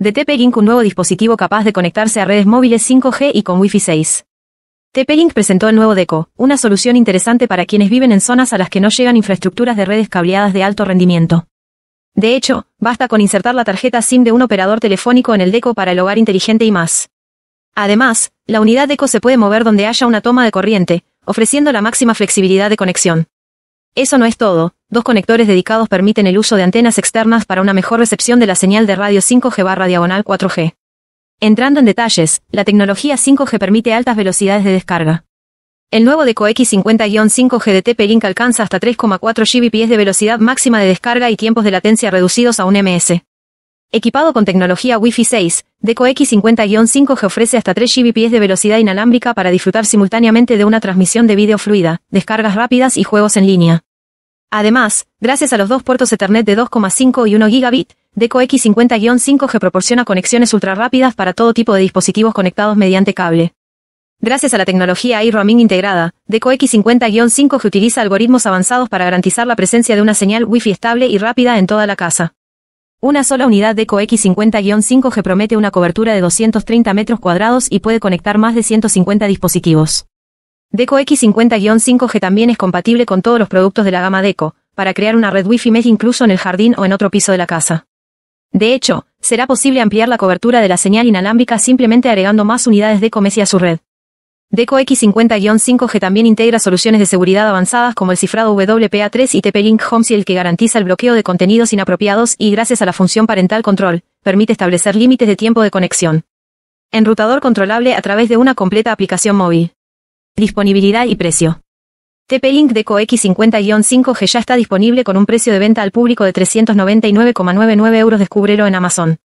de TP-Link un nuevo dispositivo capaz de conectarse a redes móviles 5G y con Wi-Fi 6. TP-Link presentó el nuevo DECO, una solución interesante para quienes viven en zonas a las que no llegan infraestructuras de redes cableadas de alto rendimiento. De hecho, basta con insertar la tarjeta SIM de un operador telefónico en el DECO para el hogar inteligente y más. Además, la unidad DECO se puede mover donde haya una toma de corriente, ofreciendo la máxima flexibilidad de conexión. Eso no es todo, dos conectores dedicados permiten el uso de antenas externas para una mejor recepción de la señal de radio 5G barra diagonal 4G. Entrando en detalles, la tecnología 5G permite altas velocidades de descarga. El nuevo Deco X50-5G de TP-Link alcanza hasta 3,4 Gbps de velocidad máxima de descarga y tiempos de latencia reducidos a un ms. Equipado con tecnología Wi-Fi 6, Deco X50-5G ofrece hasta 3 Gbps de velocidad inalámbrica para disfrutar simultáneamente de una transmisión de video fluida, descargas rápidas y juegos en línea. Además, gracias a los dos puertos Ethernet de 2,5 y 1 gigabit, Deco X50-5G proporciona conexiones ultra rápidas para todo tipo de dispositivos conectados mediante cable. Gracias a la tecnología iRoaming integrada, Deco X50-5G utiliza algoritmos avanzados para garantizar la presencia de una señal Wi-Fi estable y rápida en toda la casa. Una sola unidad DECO x 50 5 g promete una cobertura de 230 metros cuadrados y puede conectar más de 150 dispositivos. Deco X50-5G también es compatible con todos los productos de la gama Deco, para crear una red Wi-Fi mesh incluso en el jardín o en otro piso de la casa. De hecho, será posible ampliar la cobertura de la señal inalámbrica simplemente agregando más unidades Deco mesh a su red. Deco X50-5G también integra soluciones de seguridad avanzadas como el cifrado WPA3 y TP-Link que garantiza el bloqueo de contenidos inapropiados y gracias a la función Parental Control, permite establecer límites de tiempo de conexión. Enrutador controlable a través de una completa aplicación móvil. Disponibilidad y precio. TP-Link Deco X50-5G ya está disponible con un precio de venta al público de 399,99 euros. Descúbrelo en Amazon.